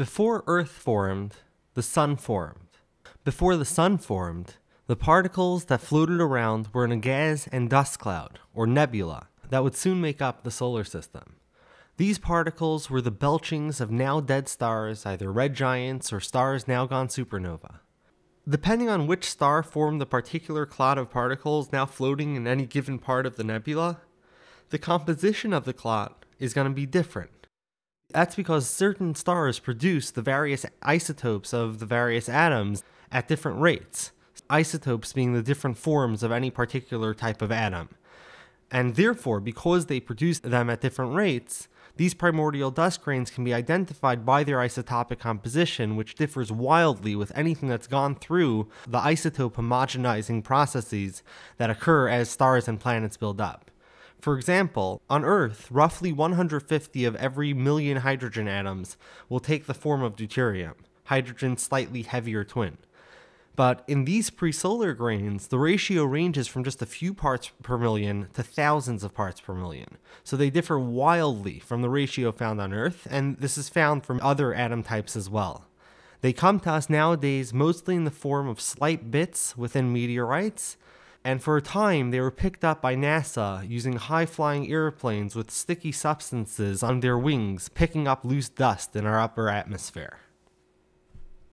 Before Earth formed, the Sun formed. Before the Sun formed, the particles that floated around were in a gas and dust cloud, or nebula, that would soon make up the solar system. These particles were the belchings of now dead stars, either red giants or stars now gone supernova. Depending on which star formed the particular cloud of particles now floating in any given part of the nebula, the composition of the cloud is going to be different. That's because certain stars produce the various isotopes of the various atoms at different rates, isotopes being the different forms of any particular type of atom. And therefore, because they produce them at different rates, these primordial dust grains can be identified by their isotopic composition, which differs wildly with anything that's gone through the isotope homogenizing processes that occur as stars and planets build up. For example, on Earth, roughly 150 of every million hydrogen atoms will take the form of deuterium, hydrogen's slightly heavier twin. But in these pre-solar grains, the ratio ranges from just a few parts per million to thousands of parts per million. So they differ wildly from the ratio found on Earth, and this is found from other atom types as well. They come to us nowadays mostly in the form of slight bits within meteorites, and for a time they were picked up by NASA using high flying airplanes with sticky substances on their wings, picking up loose dust in our upper atmosphere.